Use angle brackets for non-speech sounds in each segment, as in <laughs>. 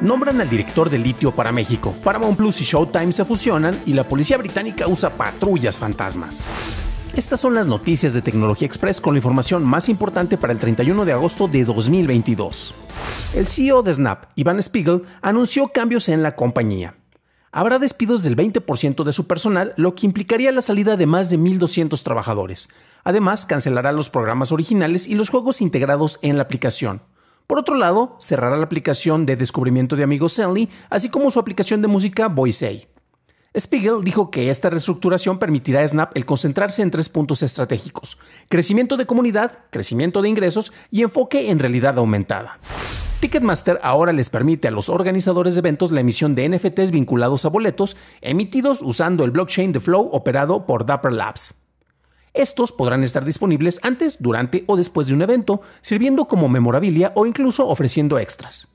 Nombran al director de litio para México. Paramount Plus y Showtime se fusionan y la policía británica usa patrullas fantasmas. Estas son las noticias de Tecnología Express con la información más importante para el 31 de agosto de 2022. El CEO de Snap, Ivan Spiegel, anunció cambios en la compañía. Habrá despidos del 20% de su personal, lo que implicaría la salida de más de 1.200 trabajadores. Además, cancelará los programas originales y los juegos integrados en la aplicación. Por otro lado, cerrará la aplicación de descubrimiento de amigos Zenly, así como su aplicación de música Voicey. Spiegel dijo que esta reestructuración permitirá a Snap el concentrarse en tres puntos estratégicos, crecimiento de comunidad, crecimiento de ingresos y enfoque en realidad aumentada. Ticketmaster ahora les permite a los organizadores de eventos la emisión de NFTs vinculados a boletos emitidos usando el blockchain de Flow operado por Dapper Labs. Estos podrán estar disponibles antes, durante o después de un evento, sirviendo como memorabilia o incluso ofreciendo extras.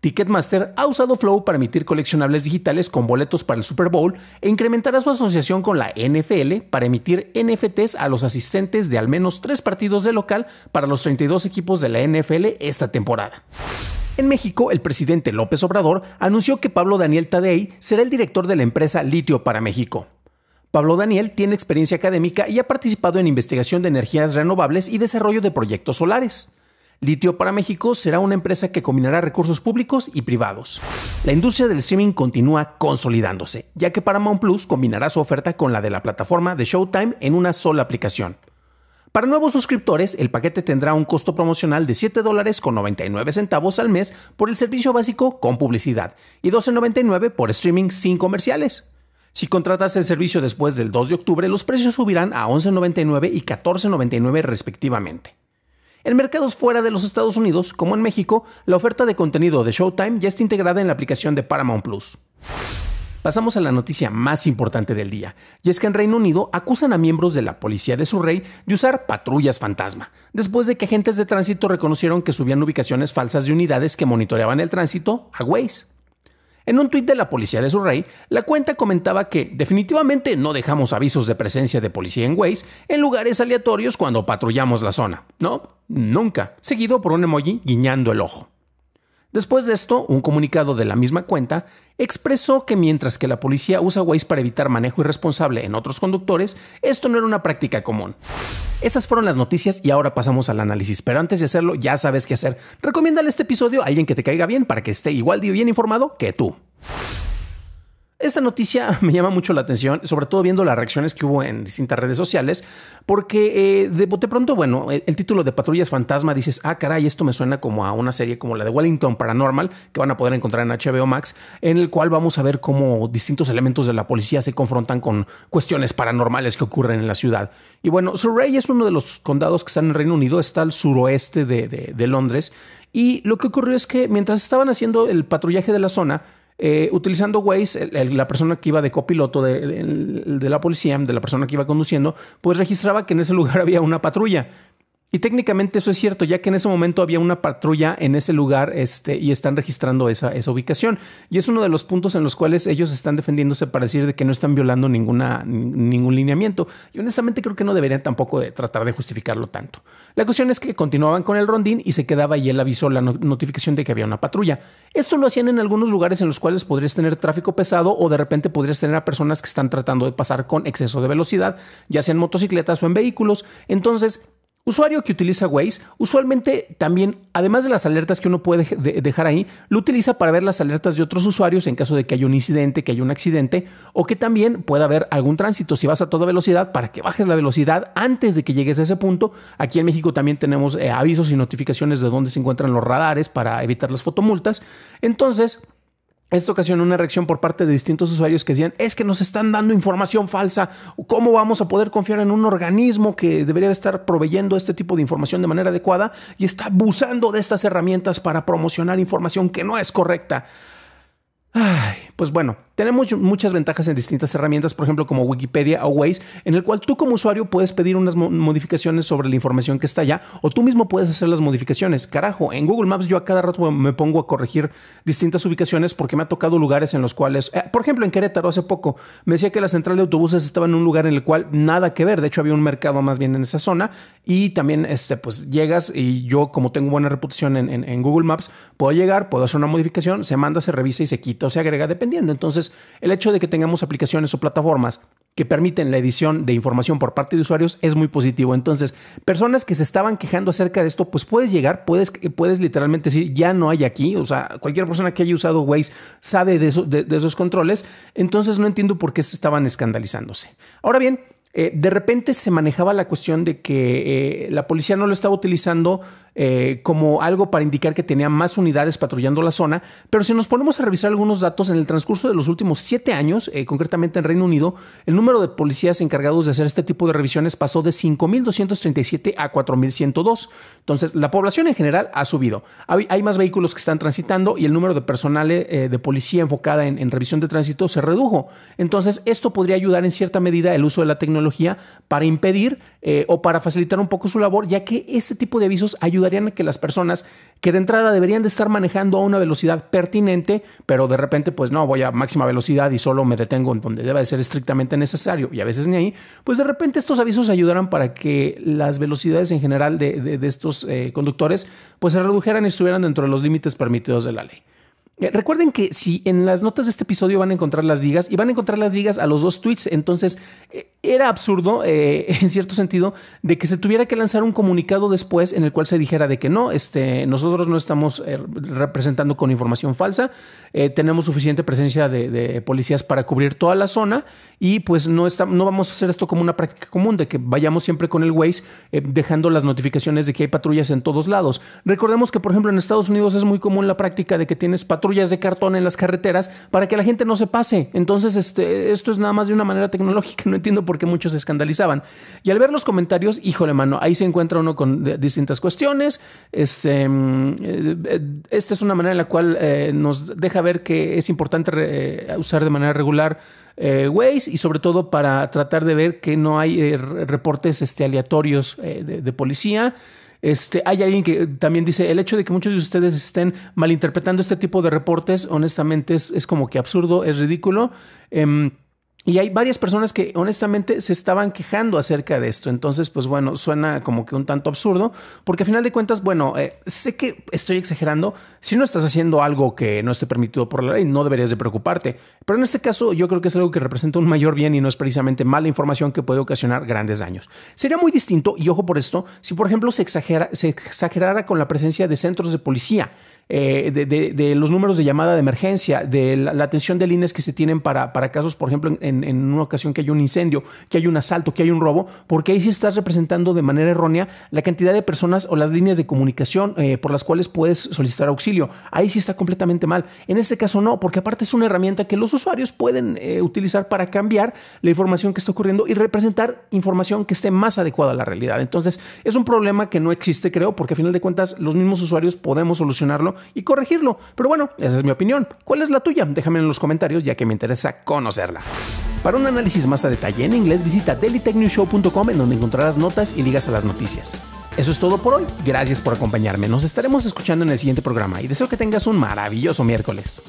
Ticketmaster ha usado Flow para emitir coleccionables digitales con boletos para el Super Bowl e incrementará su asociación con la NFL para emitir NFTs a los asistentes de al menos tres partidos de local para los 32 equipos de la NFL esta temporada. En México, el presidente López Obrador anunció que Pablo Daniel Tadei será el director de la empresa Litio para México. Pablo Daniel tiene experiencia académica y ha participado en investigación de energías renovables y desarrollo de proyectos solares. Litio para México será una empresa que combinará recursos públicos y privados. La industria del streaming continúa consolidándose, ya que Paramount Plus combinará su oferta con la de la plataforma de Showtime en una sola aplicación. Para nuevos suscriptores, el paquete tendrá un costo promocional de $7.99 al mes por el servicio básico con publicidad y $12.99 por streaming sin comerciales. Si contratas el servicio después del 2 de octubre, los precios subirán a 11.99 y 14.99 respectivamente. En mercados fuera de los Estados Unidos, como en México, la oferta de contenido de Showtime ya está integrada en la aplicación de Paramount Plus. Pasamos a la noticia más importante del día, y es que en Reino Unido acusan a miembros de la policía de su rey de usar patrullas fantasma, después de que agentes de tránsito reconocieron que subían ubicaciones falsas de unidades que monitoreaban el tránsito a Waze. En un tuit de la policía de Surrey, la cuenta comentaba que definitivamente no dejamos avisos de presencia de policía en Waze en lugares aleatorios cuando patrullamos la zona. No, nunca, seguido por un emoji guiñando el ojo. Después de esto, un comunicado de la misma cuenta expresó que mientras que la policía usa Waze para evitar manejo irresponsable en otros conductores, esto no era una práctica común. Esas fueron las noticias y ahora pasamos al análisis, pero antes de hacerlo ya sabes qué hacer. Recomiéndale este episodio a alguien que te caiga bien para que esté igual de bien informado que tú. Esta noticia <laughs> me llama mucho la atención, sobre todo viendo las reacciones que hubo en distintas redes sociales, porque eh, de pronto, bueno, el, título de Patrullas Fantasma dices, ah, caray, esto me suena como a una serie como la de Wellington Paranormal, que van a poder encontrar en HBO Max, en el cual vamos a ver cómo distintos elementos de la policía se confrontan con cuestiones paranormales que ocurren en la ciudad. Y bueno, Surrey es uno de los condados que están en el Reino Unido, está al suroeste de Londres, y lo que ocurrió es que mientras estaban haciendo el patrullaje de la zona, eh, utilizando Waze, la persona que iba de copiloto de, la policía, de la persona que iba conduciendo, pues registraba que en ese lugar <laughs> había una patrulla. Y técnicamente eso es cierto, ya que en ese momento había una patrulla en ese lugar este, y están registrando esa, esa ubicación. Y es uno de los puntos en los cuales ellos están defendiéndose para decir de que no están violando ninguna, ningún lineamiento. Y honestamente creo que no deberían tampoco de tratar de justificarlo tanto. La cuestión es que continuaban con el rondín y se quedaba y él avisó la notificación de que había una patrulla. Esto lo hacían en algunos lugares en los cuales podrías tener tráfico pesado o de repente podrías tener a personas que están tratando de pasar con exceso de velocidad, ya sea en motocicletas o en vehículos. Entonces, Usuario que utiliza Waze usualmente también, además de las alertas que uno puede dejar ahí, lo utiliza para ver las alertas de otros usuarios en caso de que haya un incidente, que haya un accidente o que también pueda haber algún tránsito. Si vas a toda velocidad, para que bajes la velocidad antes de que llegues a ese punto. Aquí en México también tenemos eh, avisos y notificaciones de dónde se encuentran los radares para evitar las fotomultas. Entonces, esto ocasionó una reacción por parte de distintos usuarios que decían, es que nos están dando información falsa, ¿cómo vamos a poder confiar en un organismo que debería estar proveyendo este tipo de información de manera adecuada y está abusando de estas herramientas para promocionar información que no es correcta? Ay, pues bueno, tenemos muchas ventajas en distintas herramientas, por ejemplo, como Wikipedia o Waze, en el cual tú como usuario puedes pedir unas modificaciones sobre la información que está allá o tú mismo puedes hacer las modificaciones. Carajo, en Google Maps yo a cada rato me pongo a corregir distintas ubicaciones porque me ha tocado lugares en los cuales, eh, por ejemplo, en Querétaro hace poco me decía que la central de autobuses estaba en un lugar en el cual nada que ver, de hecho había un mercado más bien en esa zona y también este pues llegas y yo como tengo buena reputación en Google Maps, puedo llegar, puedo hacer una modificación, se manda, se revisa y se quita o se agrega dependiendo. Entonces, el hecho de que tengamos aplicaciones o plataformas que permiten la edición de información por parte de usuarios es muy positivo. Entonces, personas que se estaban quejando acerca de esto, pues puedes llegar, puedes, eh, puedes literalmente decir, ya no hay aquí. O sea, cualquier persona que haya usado Waze sabe de, de esos controles. Entonces, no entiendo por qué se estaban escandalizándose. Ahora bien, eh, de repente se manejaba la cuestión de que eh, la policía no lo estaba utilizando eh, como algo para indicar que tenía más unidades patrullando la zona, pero si nos ponemos a revisar algunos datos en el transcurso de los últimos siete años, concretamente en Reino Unido, el número de policías encargados de hacer este tipo de revisiones pasó de 5.237 a 4.102. Entonces, la población en general ha subido. Hay, más vehículos que están transitando y el número de personal de policía enfocada en revisión de tránsito se redujo. Entonces, esto podría ayudar en cierta medida el uso de la tecnología para impedir eh, o para facilitar un poco su labor, ya que este tipo de avisos ayudarían a que las personas que de entrada deberían de estar manejando a una velocidad pertinente, pero de repente pues no, voy a máxima velocidad y solo me detengo en donde deba de ser estrictamente necesario y a veces ni ahí, pues de repente estos avisos ayudarán para que las velocidades en general de, estos eh, conductores pues se redujeran y estuvieran dentro de los límites permitidos de la ley. Eh, recuerden que si en las notas de este episodio van a encontrar las digas y van a encontrar las digas a los dos tweets, entonces eh, era absurdo, eh, <laughs> en cierto sentido, de que se tuviera que lanzar un comunicado después en el cual se dijera de que no, este, nosotros no estamos representando con información falsa, tenemos suficiente presencia de, policías para cubrir toda la zona y pues no, está, no vamos a hacer esto como una práctica común, de que vayamos siempre con el Waze dejando las notificaciones de que hay patrullas en todos lados. Recordemos que, por ejemplo, en Estados Unidos es muy común la práctica de que tienes patrullas de cartón en las carreteras para que la gente no se pase. Entonces, este, esto es nada más de una manera tecnológica. <laughs> No entiendo por qué muchos se escandalizaban. Y al ver los comentarios, híjole, mano, ahí se encuentra uno con distintas cuestiones. Este, mm, eh, esta es una manera en la cual eh, nos deja ver que es importante eh, usar de manera regular Waze y sobre todo para tratar de ver que no hay reportes este, aleatorios de policía. Este, hay alguien que también dice, el hecho de que muchos de ustedes estén malinterpretando este tipo de reportes, honestamente, es, como que absurdo, es ridículo. Em, y hay varias personas que honestamente se estaban quejando acerca de esto. Entonces, pues bueno, suena como que un tanto absurdo, porque a final de cuentas, bueno, eh, sé que estoy exagerando. Si no estás haciendo algo que no esté permitido por la ley, no deberías de preocuparte. Pero en este caso, yo creo que es algo que representa un mayor bien y no es precisamente mala información que puede ocasionar grandes daños. Sería muy distinto, y ojo por esto, si por ejemplo se, exagera, se exagerara con la presencia de centros de policía eh, de, los números de llamada de emergencia, de la, atención de líneas que se tienen para, para casos, por ejemplo, en, una ocasión que hay un incendio, que hay un asalto, que hay un robo, porque ahí sí estás representando de manera errónea la cantidad de personas o las líneas de comunicación eh, por las cuales puedes solicitar auxilio. Ahí sí está completamente mal. En este caso no, porque aparte es una herramienta que los usuarios pueden eh, utilizar para cambiar la información que está ocurriendo y representar información que esté más adecuada a la realidad. Entonces, es un problema que no existe, creo, porque a final de cuentas los mismos usuarios podemos solucionarlo y corregirlo. Pero bueno, esa es mi opinión. ¿Cuál es la tuya? Déjame en los comentarios ya que me interesa conocerla. Para un análisis más a detalle en inglés visita dailytechnewshow.com en donde encontrarás notas y ligas a las noticias. Eso es todo por hoy. Gracias por acompañarme. Nos estaremos escuchando en el siguiente programa y deseo que tengas un maravilloso miércoles.